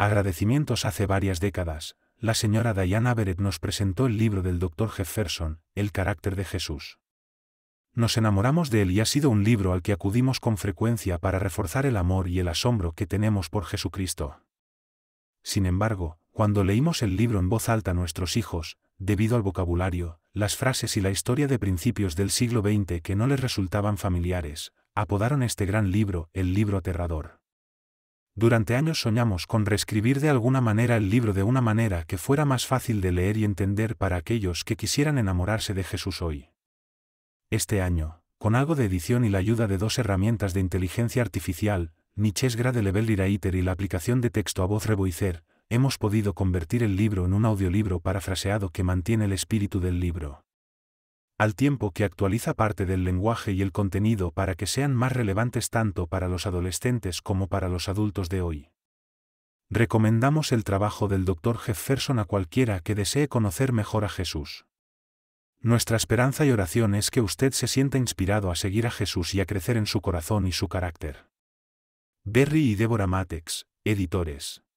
Agradecimientos hace varias décadas, la señora Diana Beret nos presentó el libro del doctor Jefferson, El carácter de Jesús. Nos enamoramos de él y ha sido un libro al que acudimos con frecuencia para reforzar el amor y el asombro que tenemos por Jesucristo. Sin embargo, cuando leímos el libro en voz alta nuestros hijos, debido al vocabulario, las frases y la historia de principios del siglo XX que no les resultaban familiares, apodaron este gran libro el libro aterrador. Durante años soñamos con reescribir de alguna manera el libro de una manera que fuera más fácil de leer y entender para aquellos que quisieran enamorarse de Jesús hoy. Este año, con algo de edición y la ayuda de dos herramientas de inteligencia artificial, Nichesgra Grade Level Reader y la aplicación de texto a voz Reboicer, hemos podido convertir el libro en un audiolibro parafraseado que mantiene el espíritu del libro al tiempo que actualiza parte del lenguaje y el contenido para que sean más relevantes tanto para los adolescentes como para los adultos de hoy. Recomendamos el trabajo del Dr. Jefferson a cualquiera que desee conocer mejor a Jesús. Nuestra esperanza y oración es que usted se sienta inspirado a seguir a Jesús y a crecer en su corazón y su carácter. Berry y Débora Matex, editores.